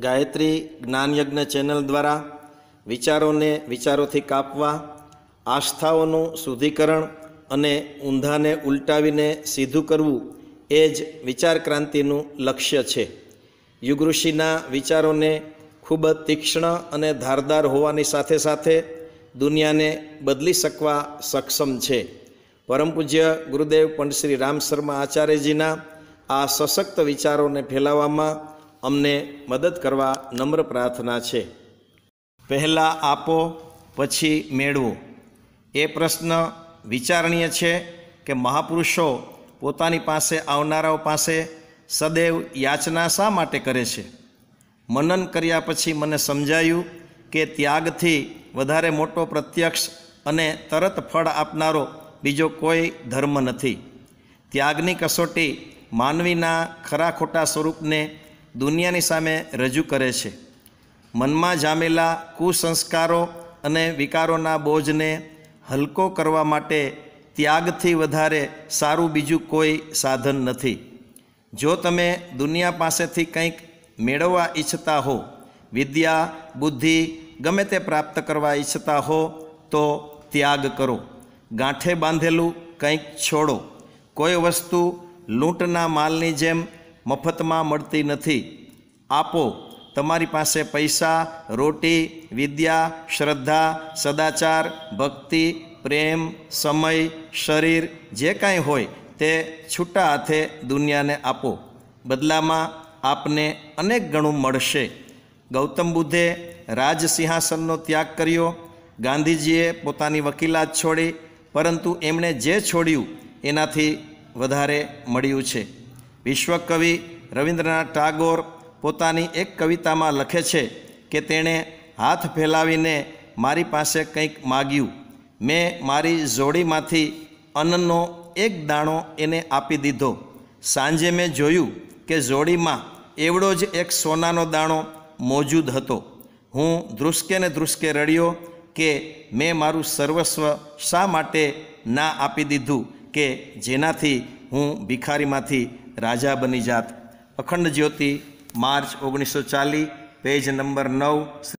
Gayatri જ્ઞાનયજ્ઞ channel દ્વારા વિચારોને વિચારોથી કાપવા આસ્થાઓનું શુદ્ધિકરણ અને ઊંધાને ઉલટાવીને સીધું કરવું એ જ વિચાર ક્રાંતિનું લક્ષ્ય છે યુગઋષિના વિચારોને ખૂબ જ તીક્ષ્ણ અને ધારદાર હોવાની સાથે સાથે દુનિયાને બદલી શકવા સક્ષમ છે પરમ પૂજ્ય ગુરુદેવ પંડિત શ્રી રામ શર્મા આચાર્યજીના આ સશક્ત વિચારોને ફેલાવવામાં અમને મદદ કરવા નમ્ર પ્રાર્થના છે પહેલાં આપો પછી મેળવો એ પ્રશ્ન વિચારણીય છે કે મહાપુરુષો પોતાની પાસે આવનારાઓ પાસે સદૈવ યાચના શા માટે કરે છે મનન કર્યા પછી મને સમજાયું કે ત્યાગથી વધારે મોટો પ્રત્યક્ષ અને તરત ફળ આપનારો બીજો કોઈ ધર્મ નથી ત્યાગની કસોટી માનવીના ખરા ખોટા સ્વરૂપને દુનિયાની સામે રજૂ કરે છે મનમાં જામેલા કુસંસ્કારો અને વિકારોના બોજને હલકો કરવા માટે ત્યાગથી વધારે સારું બીજું કોઈ સાધન નથી જો તમે દુનિયા પાસેથી કંઈક મેળવવા ઈચ્છતા હો વિદ્યા બુદ્ધિ ગમે તે પ્રાપ્ત કરવા ઈચ્છતા હો તો ત્યાગ કરો ગાંઠે બાંધેલું કંઈક છોડો કોઈ વસ્તુ લૂંટના માલની જેમ મફતમાં મળતી નથી આપો તમારી પાસે પૈસા રોટી વિદ્યા શ્રદ્ધા સદાચાર ભક્તિ પ્રેમ સમય શરીર જે કાંઈ હોય તે છૂટા હાથે દુનિયાને આપો બદલામાં આપને અનેક ગણું મળશે ગૌતમ બુદ્ધે રાજ સિંહાસનનો ત્યાગ કર્યો ગાંધીજીએ પોતાની વકીલાત છોડી પરંતુ એમણે જે છોડ્યું એનાથી વધારે મળ્યું છે વિશ્વકવિ રવિન્દ્રનાથ ટાગોર પોતાની એક કવિતામાં લખે છે કે તેણે હાથ ફેલાવીને મારી પાસે કંઈક માગ્યું મેં મારી જોડીમાંથી અન્નનો એક દાણો એને આપી દીધો સાંજે મેં જોયું કે જોડીમાં એવડો જ એક સોનાનો દાણો મોજૂદ હતો હું ધ્રુસકે ને ધ્રુસકે રડ્યો કે મેં મારું સર્વસ્વ શા માટે ના આપી દીધું કે જેનાથી હું ભિખારીમાંથી રાજા બની જાત અખંડ જ્યોતિ માર્ચ ઓગણીસો ચાલીસ પેજ નંબર નવ